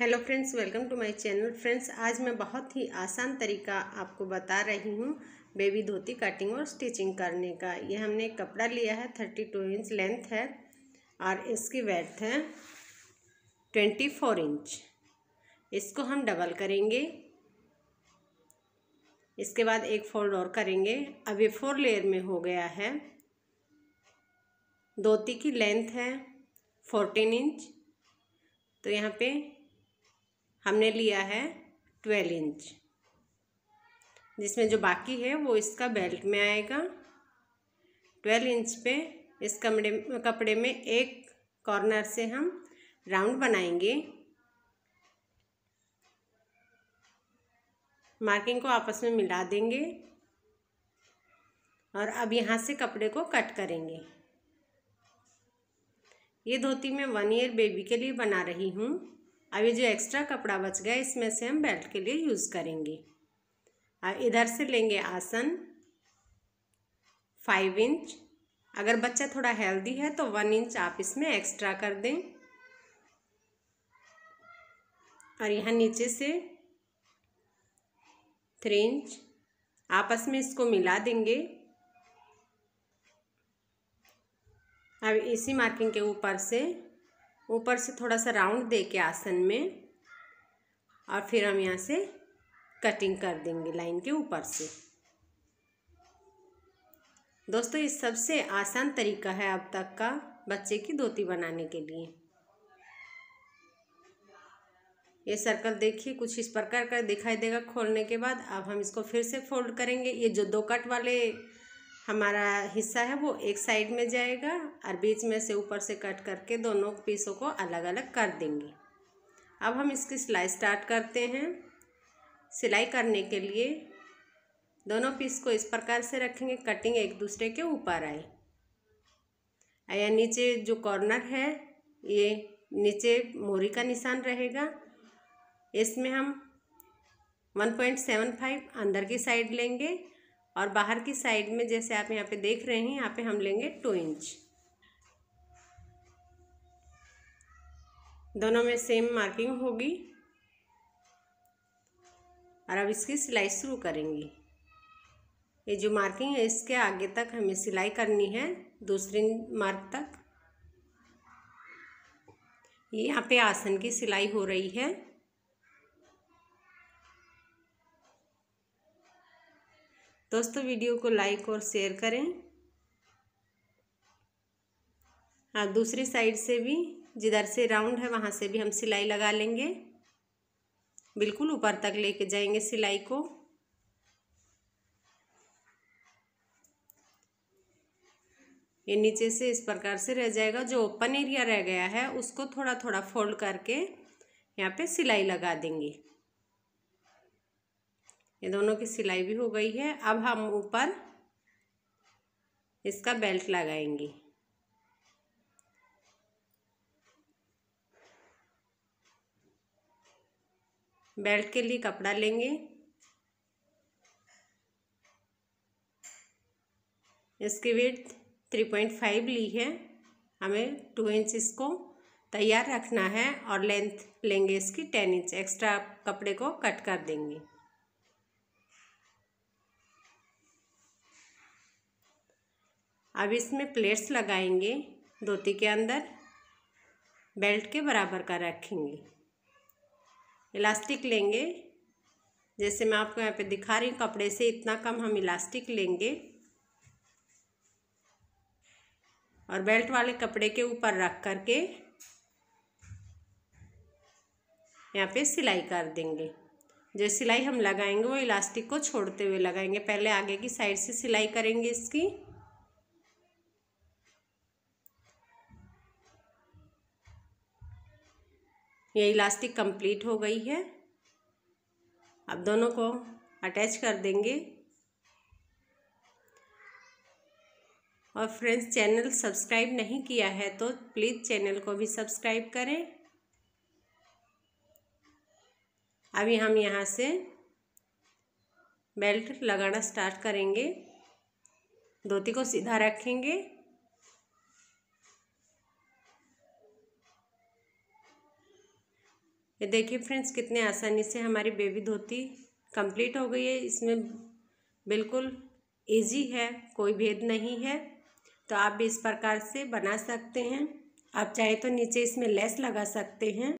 hello friends welcome to my channel friends आज मैं बहुत ही आसान तरीका आपको बता रही हूँ बेबी धोती कटिंग और स्टिचिंग करने का ये हमने एक कपड़ा लिया है थर्टी टू इंच लेंथ है और इसकी वेथ है ट्वेंटी फोर इंच इसको हम डबल करेंगे इसके बाद एक फोल्ड और करेंगे अभी फोर लेयर में हो गया है धोती की लेंथ है फोर्टीन इंच तो यहाँ पे हमने लिया है ट्वेल्व इंच जिसमें जो बाकी है वो इसका बेल्ट में आएगा ट्वेल्व इंच पे इस कमरे कपड़े में एक कॉर्नर से हम राउंड बनाएंगे मार्किंग को आपस में मिला देंगे और अब यहाँ से कपड़े को कट करेंगे ये धोती मैं वन ईयर बेबी के लिए बना रही हूँ अभी जो एक्स्ट्रा कपड़ा बच गया इसमें से हम बेल्ट के लिए यूज़ करेंगे और इधर से लेंगे आसन फाइव इंच अगर बच्चा थोड़ा हेल्दी है तो वन इंच आप इसमें एक्स्ट्रा कर दें और यहाँ नीचे से थ्री इंच आपस में इसको मिला देंगे अब इसी मार्किंग के ऊपर से ऊपर से थोड़ा सा राउंड दे के आसन में और फिर हम यहाँ से कटिंग कर देंगे लाइन के ऊपर से दोस्तों ये सबसे आसान तरीका है अब तक का बच्चे की धोती बनाने के लिए ये सर्कल देखिए कुछ इस प्रकार का दिखाई देगा खोलने के बाद अब हम इसको फिर से फोल्ड करेंगे ये जो दो कट वाले हमारा हिस्सा है वो एक साइड में जाएगा और बीच में से ऊपर से कट करके दोनों पीसों को अलग अलग कर देंगे अब हम इसकी सिलाई स्टार्ट करते हैं सिलाई करने के लिए दोनों पीस को इस प्रकार से रखेंगे कटिंग एक दूसरे के ऊपर आए या नीचे जो कॉर्नर है ये नीचे मोरी का निशान रहेगा इसमें हम 1.75 अंदर की साइड लेंगे और बाहर की साइड में जैसे आप यहाँ पे देख रहे हैं यहाँ पे हम लेंगे टू इंच दोनों में सेम मार्किंग होगी और अब इसकी सिलाई शुरू करेंगी ये जो मार्किंग है इसके आगे तक हमें सिलाई करनी है दूसरी मार्क तक ये यहाँ पे आसन की सिलाई हो रही है दोस्तों वीडियो को लाइक और शेयर करें हाँ दूसरी साइड से भी जिधर से राउंड है वहाँ से भी हम सिलाई लगा लेंगे बिल्कुल ऊपर तक लेके जाएंगे सिलाई को ये नीचे से इस प्रकार से रह जाएगा जो ओपन एरिया रह गया है उसको थोड़ा थोड़ा फोल्ड करके यहाँ पे सिलाई लगा देंगे ये दोनों की सिलाई भी हो गई है अब हम ऊपर इसका बेल्ट लगाएंगे बेल्ट के लिए कपड़ा लेंगे इसकी विथ थ्री पॉइंट फाइव ली है हमें टू इंच इसको तैयार रखना है और लेंथ लेंगे इसकी टेन इंच एक्स्ट्रा कपड़े को कट कर देंगे अब इसमें प्लेट्स लगाएंगे धोती के अंदर बेल्ट के बराबर का रखेंगे इलास्टिक लेंगे जैसे मैं आपको यहाँ पे दिखा रही हूँ कपड़े से इतना कम हम इलास्टिक लेंगे और बेल्ट वाले कपड़े के ऊपर रख करके यहाँ पे सिलाई कर देंगे जो सिलाई हम लगाएंगे वो इलास्टिक को छोड़ते हुए लगाएंगे पहले आगे की साइड से सिलाई करेंगे इसकी ये इलास्टिक कंप्लीट हो गई है अब दोनों को अटैच कर देंगे और फ्रेंड्स चैनल सब्सक्राइब नहीं किया है तो प्लीज़ चैनल को भी सब्सक्राइब करें अभी हम यहाँ से बेल्ट लगाना स्टार्ट करेंगे धोती को सीधा रखेंगे ये देखिए फ्रेंड्स कितने आसानी से हमारी बेबी धोती कंप्लीट हो गई है इसमें बिल्कुल इजी है कोई भेद नहीं है तो आप भी इस प्रकार से बना सकते हैं आप चाहे तो नीचे इसमें लेस लगा सकते हैं